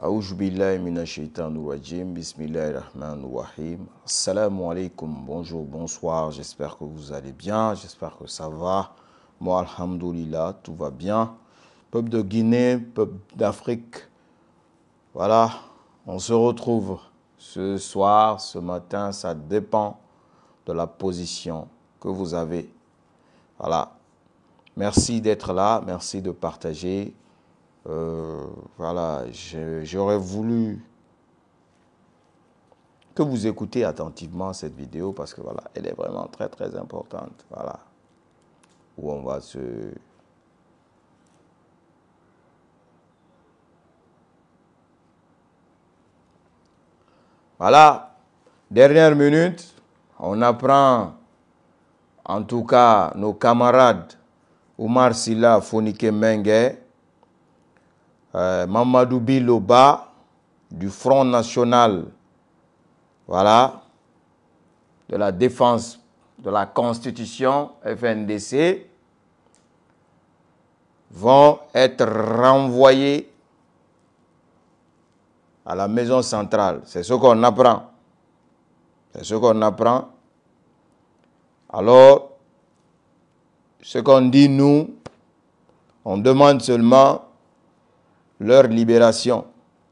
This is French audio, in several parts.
billahi rajim, bismillahirrahmanirrahim. Assalamu alaikum, bonjour, bonsoir, j'espère que vous allez bien, j'espère que ça va. Moi, tout va bien. Peuple de Guinée, peuple d'Afrique, voilà, on se retrouve ce soir, ce matin, ça dépend de la position que vous avez. Voilà. Merci d'être là, merci de partager, euh, voilà, j'aurais voulu que vous écoutez attentivement cette vidéo parce que voilà, elle est vraiment très très importante. Voilà, où on va se Voilà, dernière minute, on apprend, en tout cas, nos camarades Omar Silla, Fonike Mengue, euh, Mamadou Biloba du Front National, voilà, de la défense de la Constitution FNDC, vont être renvoyés à la maison centrale. C'est ce qu'on apprend. C'est ce qu'on apprend. Alors, ce qu'on dit, nous, on demande seulement leur libération.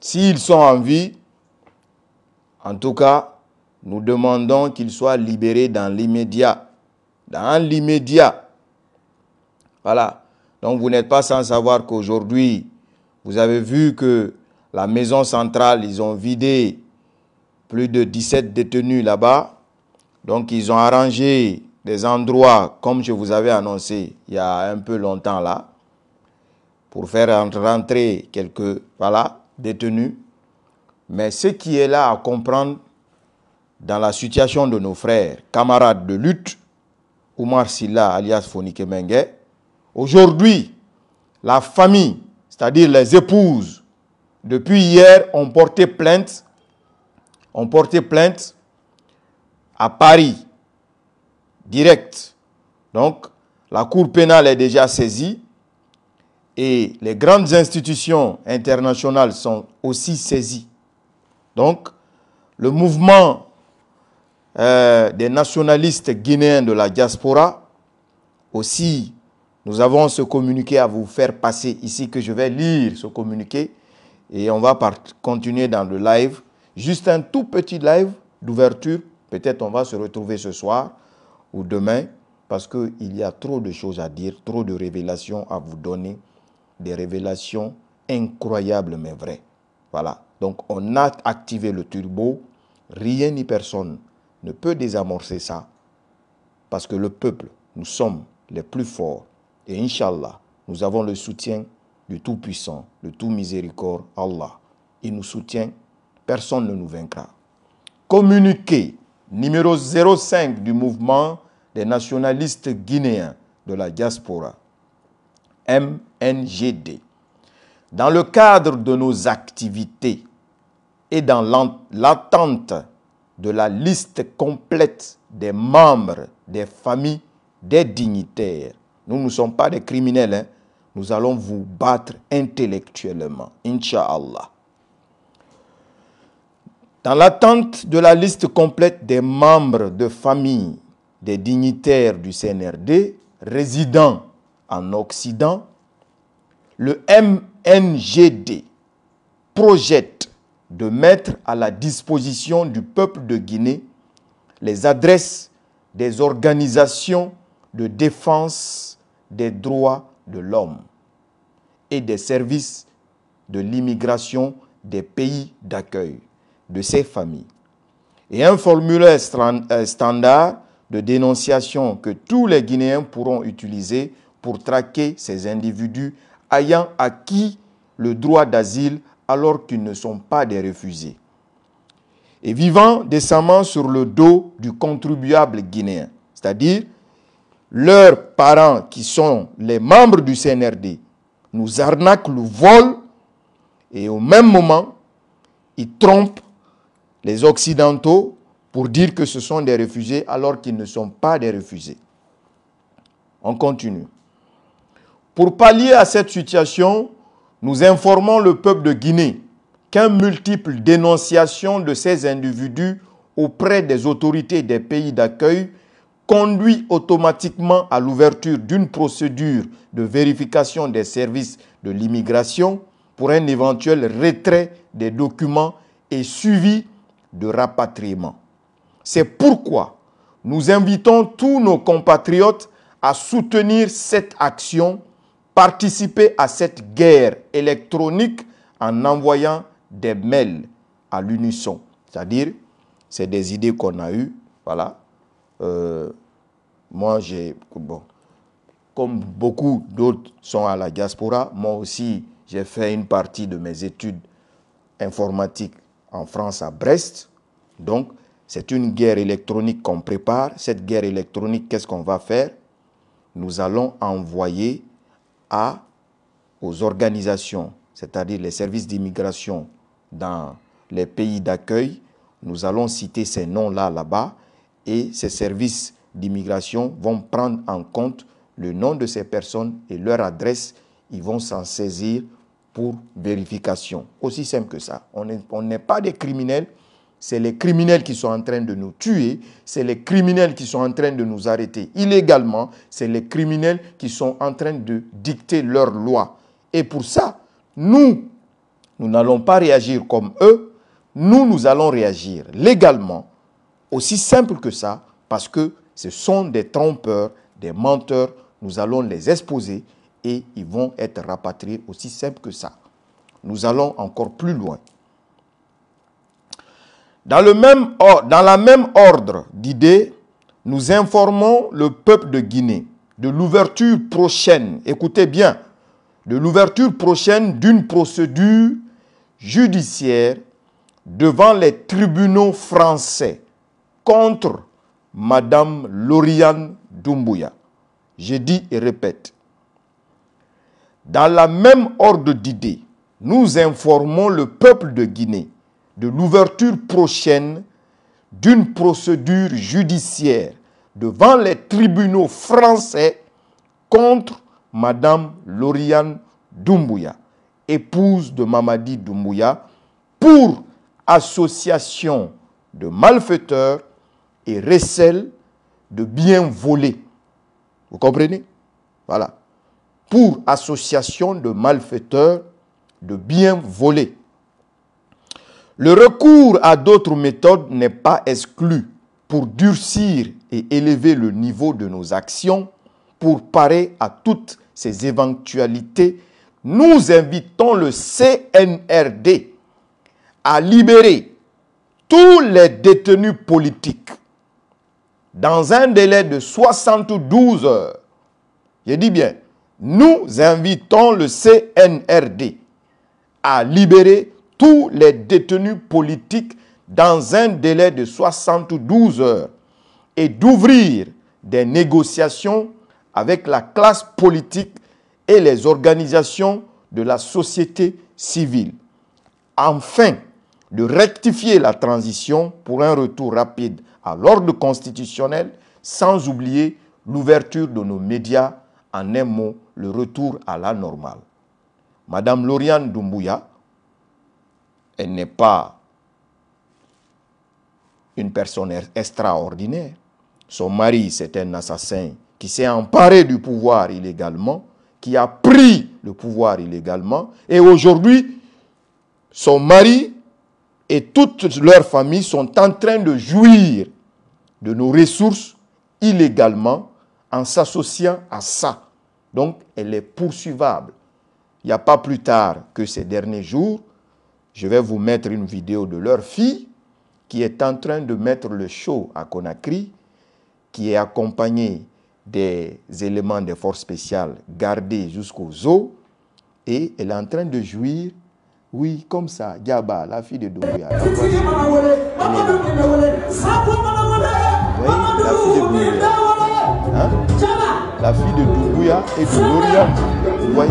S'ils sont en vie, en tout cas, nous demandons qu'ils soient libérés dans l'immédiat. Dans l'immédiat. Voilà. Donc vous n'êtes pas sans savoir qu'aujourd'hui, vous avez vu que la maison centrale, ils ont vidé plus de 17 détenus là-bas. Donc ils ont arrangé des endroits, comme je vous avais annoncé il y a un peu longtemps là, pour faire rentrer quelques voilà, détenus. Mais ce qui est là à comprendre dans la situation de nos frères, camarades de lutte, Oumar Silla alias Fonike aujourd'hui, la famille, c'est-à-dire les épouses, depuis hier, ont porté plainte, ont porté plainte à Paris, direct. Donc, la Cour pénale est déjà saisie et les grandes institutions internationales sont aussi saisies. Donc, le mouvement euh, des nationalistes guinéens de la diaspora, aussi, nous avons ce communiqué à vous faire passer ici que je vais lire ce communiqué et on va continuer dans le live. Juste un tout petit live d'ouverture. Peut-être on va se retrouver ce soir ou demain parce qu'il y a trop de choses à dire, trop de révélations à vous donner des révélations incroyables mais vraies. Voilà. Donc on a activé le turbo. Rien ni personne ne peut désamorcer ça parce que le peuple, nous sommes les plus forts. Et Inch'Allah, nous avons le soutien du Tout-Puissant, le Tout-Miséricorde, Allah. Il nous soutient, personne ne nous vaincra. Communiqué numéro 05 du mouvement des nationalistes guinéens de la diaspora. MNGD. Dans le cadre de nos activités et dans l'attente de la liste complète des membres, des familles, des dignitaires, nous ne sommes pas des criminels, hein. nous allons vous battre intellectuellement, Inch'Allah. Dans l'attente de la liste complète des membres de famille des dignitaires du CNRD résidents en Occident, le MNGD projette de mettre à la disposition du peuple de Guinée les adresses des organisations de défense des droits de l'homme et des services de l'immigration des pays d'accueil de ces familles. Et un formulaire euh, standard de dénonciation que tous les Guinéens pourront utiliser pour traquer ces individus ayant acquis le droit d'asile alors qu'ils ne sont pas des refusés. et vivant décemment sur le dos du contribuable guinéen, c'est-à-dire leurs parents qui sont les membres du CNRD, nous arnaquent le vol et au même moment, ils trompent les Occidentaux pour dire que ce sont des refusés alors qu'ils ne sont pas des refusés. On continue. Pour pallier à cette situation, nous informons le peuple de Guinée qu'une multiple dénonciation de ces individus auprès des autorités des pays d'accueil conduit automatiquement à l'ouverture d'une procédure de vérification des services de l'immigration pour un éventuel retrait des documents et suivi de rapatriement. C'est pourquoi nous invitons tous nos compatriotes à soutenir cette action participer à cette guerre électronique en envoyant des mails à l'unisson. C'est-à-dire, c'est des idées qu'on a eues. Voilà. Euh, moi, j'ai. Bon, comme beaucoup d'autres sont à la diaspora, moi aussi, j'ai fait une partie de mes études informatiques en France, à Brest. Donc, c'est une guerre électronique qu'on prépare. Cette guerre électronique, qu'est-ce qu'on va faire Nous allons envoyer aux organisations, c'est-à-dire les services d'immigration dans les pays d'accueil. Nous allons citer ces noms-là là-bas et ces services d'immigration vont prendre en compte le nom de ces personnes et leur adresse. Ils vont s'en saisir pour vérification. Aussi simple que ça. On n'est pas des criminels, c'est les criminels qui sont en train de nous tuer, c'est les criminels qui sont en train de nous arrêter illégalement, c'est les criminels qui sont en train de dicter leurs lois. Et pour ça, nous, nous n'allons pas réagir comme eux, nous, nous allons réagir légalement, aussi simple que ça, parce que ce sont des trompeurs, des menteurs, nous allons les exposer et ils vont être rapatriés, aussi simple que ça. Nous allons encore plus loin. Dans, le même la même ordre d'idées, nous informons le peuple de Guinée de l'ouverture prochaine, écoutez bien, de l'ouverture prochaine d'une procédure judiciaire devant les tribunaux français contre Madame Lauriane Doumbouya. Je dis et répète, dans la même ordre d'idées, nous informons le peuple de Guinée de l'ouverture prochaine d'une procédure judiciaire devant les tribunaux français contre Madame Lauriane Doumbouya, épouse de Mamadi Doumbouya, pour association de malfaiteurs et recel de biens volés. Vous comprenez Voilà. Pour association de malfaiteurs de biens volés. Le recours à d'autres méthodes n'est pas exclu pour durcir et élever le niveau de nos actions, pour parer à toutes ces éventualités. Nous invitons le CNRD à libérer tous les détenus politiques dans un délai de 72 heures. Je dis bien, nous invitons le CNRD à libérer tous les détenus politiques dans un délai de 72 heures et d'ouvrir des négociations avec la classe politique et les organisations de la société civile. Enfin, de rectifier la transition pour un retour rapide à l'ordre constitutionnel, sans oublier l'ouverture de nos médias, en un mot, le retour à la normale. Madame Lauriane Doumbouya, elle n'est pas une personne extraordinaire. Son mari, c'est un assassin qui s'est emparé du pouvoir illégalement, qui a pris le pouvoir illégalement. Et aujourd'hui, son mari et toute leur famille sont en train de jouir de nos ressources illégalement en s'associant à ça. Donc, elle est poursuivable. Il n'y a pas plus tard que ces derniers jours, je vais vous mettre une vidéo de leur fille qui est en train de mettre le show à Conakry, qui est accompagnée des éléments des forces spéciales gardés jusqu'aux eaux et elle est en train de jouir, oui, comme ça, Diaba, la fille de Doumbouya. La, fille de Doumbouya. et de Vous voyez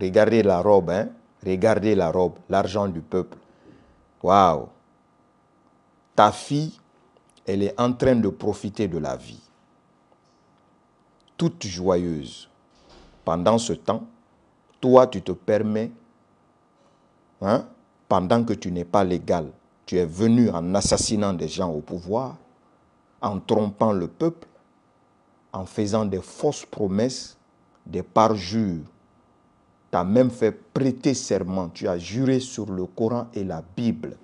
Regardez la robe, hein? Regardez la robe, l'argent du peuple. Waouh! Ta fille, elle est en train de profiter de la vie. Toute joyeuse. Pendant ce temps, toi, tu te permets, hein, pendant que tu n'es pas légal, tu es venu en assassinant des gens au pouvoir, en trompant le peuple, en faisant des fausses promesses, des parjures tu as même fait prêter serment, tu as juré sur le Coran et la Bible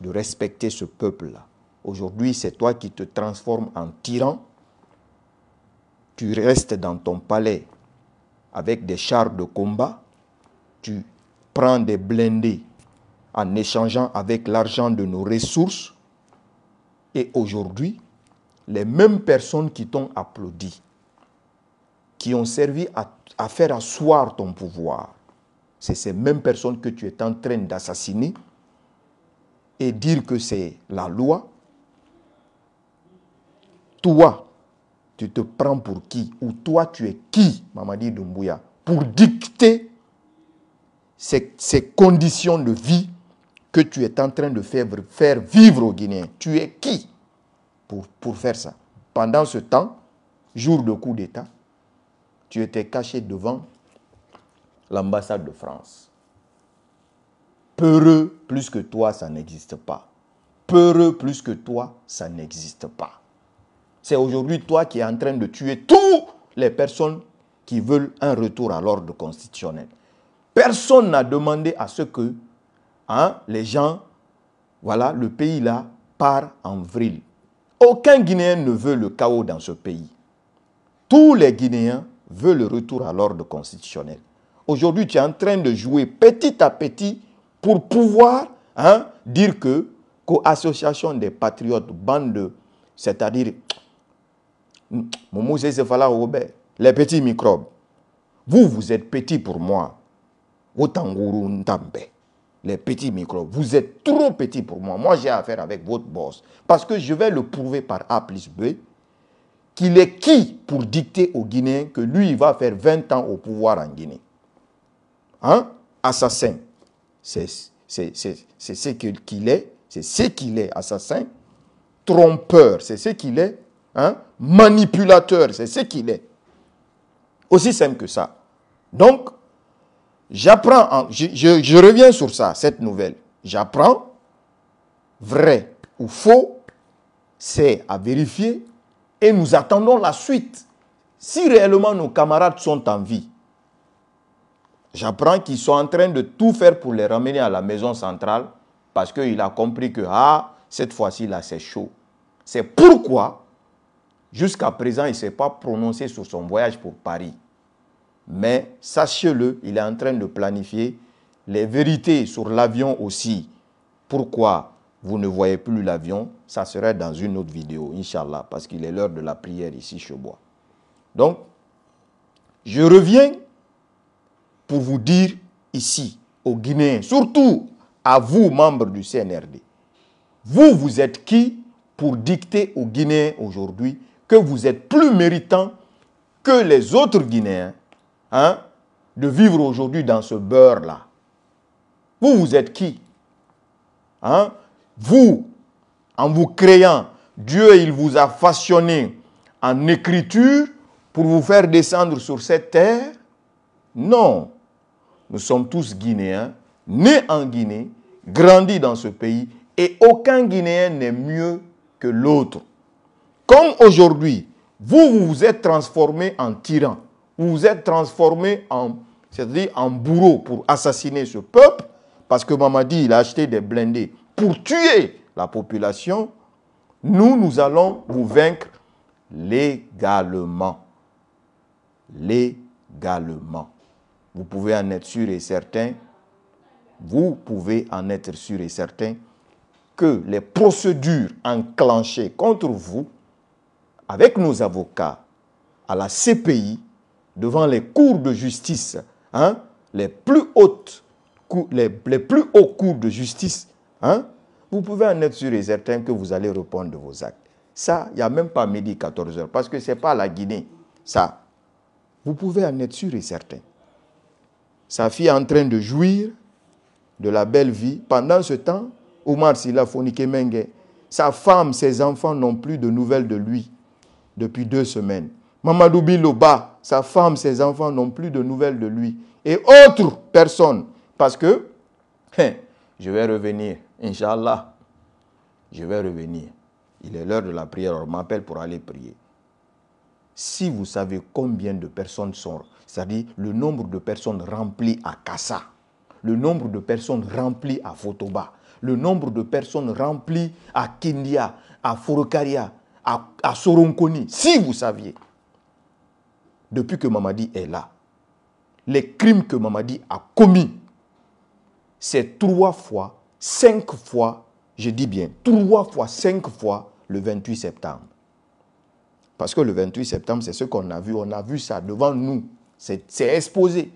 de respecter ce peuple-là. Aujourd'hui, c'est toi qui te transformes en tyran. Tu restes dans ton palais avec des chars de combat. Tu prends des blindés en échangeant avec l'argent de nos ressources. Et aujourd'hui, les mêmes personnes qui t'ont applaudi, qui ont servi à à faire asseoir ton pouvoir. C'est ces mêmes personnes que tu es en train d'assassiner et dire que c'est la loi. Toi, tu te prends pour qui Ou toi, tu es qui, Mamadi Doumbouya, pour dicter ces, conditions de vie que tu es en train de faire, vivre aux Guinéens Tu es qui pour, pour faire ça Pendant ce temps, jour de coup d'État, tu étais caché devant l'ambassade de France. Peureux plus que toi, ça n'existe pas. Peureux plus que toi, ça n'existe pas. C'est aujourd'hui toi qui es en train de tuer toutes les personnes qui veulent un retour à l'ordre constitutionnel. Personne n'a demandé à ce que hein, les gens, voilà, le pays là, part en vrille. Aucun Guinéen ne veut le chaos dans ce pays. Tous les Guinéens veut le retour à l'ordre constitutionnel. Aujourd'hui, tu es en train de jouer petit à petit pour pouvoir hein, dire que co-association des patriotes, bande de... C'est-à-dire, Robert, les petits microbes. Vous, vous êtes petits pour moi. Les petits microbes. Vous êtes trop petits pour moi. Moi, j'ai affaire avec votre boss. Parce que je vais le prouver par A plus B qu'il est qui pour dicter aux Guinéens que lui, il va faire 20 ans au pouvoir en Guinée Hein Assassin. C'est ce qu'il est. C'est ce qu'il est, assassin. Trompeur, c'est ce qu'il est. Hein? Manipulateur, c'est ce qu'il est. Aussi simple que ça. Donc, j'apprends, je, je reviens sur ça, cette nouvelle. J'apprends, vrai ou faux, c'est à vérifier et nous attendons la suite. Si réellement nos camarades sont en vie, j'apprends qu'ils sont en train de tout faire pour les ramener à la maison centrale parce qu'il a compris que, ah, cette fois-ci, là, c'est chaud. C'est pourquoi, jusqu'à présent, il ne s'est pas prononcé sur son voyage pour Paris. Mais sachez-le, il est en train de planifier les vérités sur l'avion aussi. Pourquoi vous ne voyez plus l'avion, ça serait dans une autre vidéo, Inch'Allah, parce qu'il est l'heure de la prière ici chez moi. Donc, je reviens pour vous dire ici, aux Guinéens, surtout à vous, membres du CNRD, vous, vous êtes qui pour dicter aux Guinéens aujourd'hui que vous êtes plus méritants que les autres Guinéens hein, de vivre aujourd'hui dans ce beurre-là Vous, vous êtes qui hein? Vous, en vous créant, Dieu, il vous a façonné en écriture pour vous faire descendre sur cette terre Non. Nous sommes tous Guinéens, nés en Guinée, grandis dans ce pays, et aucun Guinéen n'est mieux que l'autre. Comme aujourd'hui, vous, vous êtes transformé en tyran, vous vous êtes transformé en, c'est-à-dire en bourreau pour assassiner ce peuple, parce que Mamadi, il a acheté des blindés pour tuer la population, nous, nous allons vous vaincre légalement. Légalement. Vous pouvez en être sûr et certain, vous pouvez en être sûr et certain que les procédures enclenchées contre vous, avec nos avocats, à la CPI, devant les cours de justice, hein, les, plus hautes, les, les plus hauts cours de justice Hein? vous pouvez en être sûr et certain que vous allez répondre de vos actes. Ça, il n'y a même pas midi 14 h parce que ce n'est pas la Guinée, ça. Vous pouvez en être sûr et certain. Sa fille est en train de jouir de la belle vie. Pendant ce temps, Omar Silla Fonike sa femme, ses enfants n'ont plus de nouvelles de lui depuis deux semaines. Mamadou Biloba, sa femme, ses enfants n'ont plus de nouvelles de lui. Et autres personnes, parce que hein, je vais revenir. Inch'Allah, je vais revenir. Il est l'heure de la prière, on m'appelle pour aller prier. Si vous savez combien de personnes sont, c'est-à-dire le nombre de personnes remplies à Kassa, le nombre de personnes remplies à Fotoba, le nombre de personnes remplies à Kindia, à Furukaria, à, à Soronkoni, si vous saviez, depuis que Mamadi est là, les crimes que Mamadi a commis c'est trois fois, cinq fois, je dis bien, trois fois, cinq fois le 28 septembre. Parce que le 28 septembre, c'est ce qu'on a vu. On a vu ça devant nous. C'est exposé.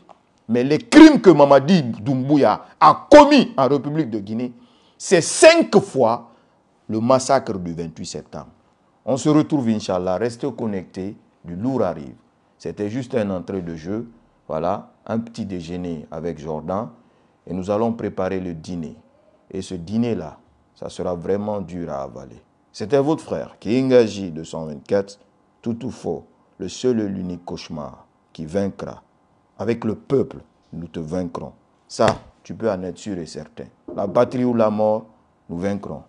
Mais les crimes que Mamadi Doumbouya a commis en République de Guinée, c'est cinq fois le massacre du 28 septembre. On se retrouve, inshallah, Restez connectés. Du lourd arrive. C'était juste un entrée de jeu. Voilà, un petit déjeuner avec Jordan. Et nous allons préparer le dîner. Et ce dîner-là, ça sera vraiment dur à avaler. C'était votre frère, qui vingt 224, tout ou faux, le seul et l'unique cauchemar qui vaincra. Avec le peuple, nous te vaincrons. Ça, tu peux en être sûr et certain. La batterie ou la mort, nous vaincrons.